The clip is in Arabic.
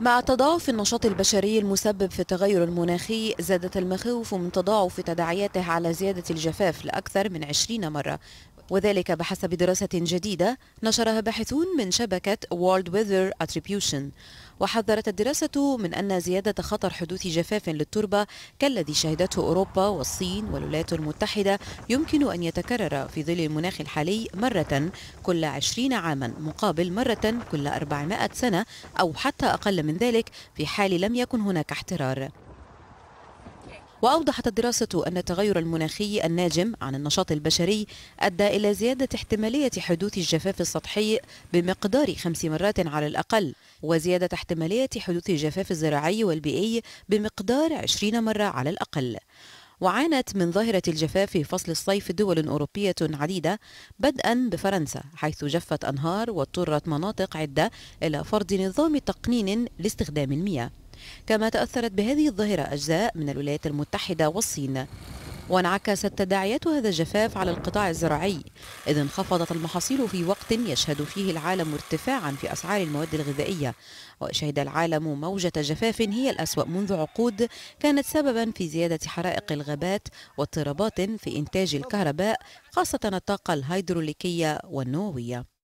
مع تضاعف النشاط البشري المسبب في التغير المناخي زادت المخاوف من تضاعف تداعياته على زيادة الجفاف لأكثر من 20 مرة وذلك بحسب دراسة جديدة نشرها باحثون من شبكة World Weather Attribution وحذرت الدراسة من أن زيادة خطر حدوث جفاف للتربة كالذي شهدته أوروبا والصين والولايات المتحدة يمكن أن يتكرر في ظل المناخ الحالي مرة كل 20 عاما مقابل مرة كل 400 سنة أو حتى أقل من ذلك في حال لم يكن هناك احترار وأوضحت الدراسة أن التغير المناخي الناجم عن النشاط البشري أدى إلى زيادة احتمالية حدوث الجفاف السطحي بمقدار خمس مرات على الأقل وزيادة احتمالية حدوث الجفاف الزراعي والبيئي بمقدار 20 مرة على الأقل وعانت من ظاهرة الجفاف في فصل الصيف دول أوروبية عديدة بدءا بفرنسا حيث جفت أنهار واضطرت مناطق عدة إلى فرض نظام تقنين لاستخدام المياه كما تأثرت بهذه الظاهرة أجزاء من الولايات المتحدة والصين وانعكست تداعيات هذا الجفاف على القطاع الزراعي إذ انخفضت المحاصيل في وقت يشهد فيه العالم ارتفاعا في أسعار المواد الغذائية وشهد العالم موجة جفاف هي الأسوأ منذ عقود كانت سببا في زيادة حرائق الغابات واضطرابات في إنتاج الكهرباء خاصة الطاقة الهيدروليكية والنووية